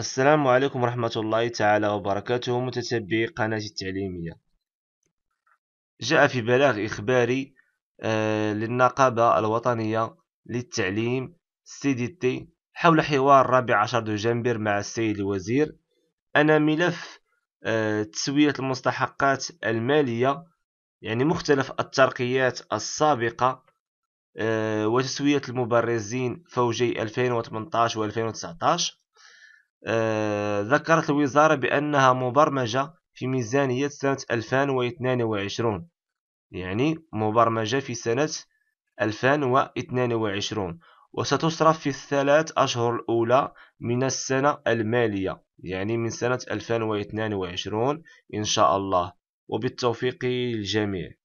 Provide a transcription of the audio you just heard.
السلام عليكم ورحمة الله تعالى وبركاته متتبعي قناتي التعليمية جاء في بلاغ إخباري آه، للنقابة الوطنية للتعليم سيديتي حول حوار الرابع عشر دجنبر مع السيد الوزير أن ملف آه، تسوية المستحقات المالية يعني مختلف الترقيات السابقة آه، وتسوية المبرزين فوجي 2018 و 2019 آه، ذكرت الوزارة بأنها مبرمجة في ميزانية سنة 2022 يعني مبرمجة في سنة 2022 وستصرف في الثلاث أشهر الأولى من السنة المالية يعني من سنة 2022 إن شاء الله وبالتوفيق للجميع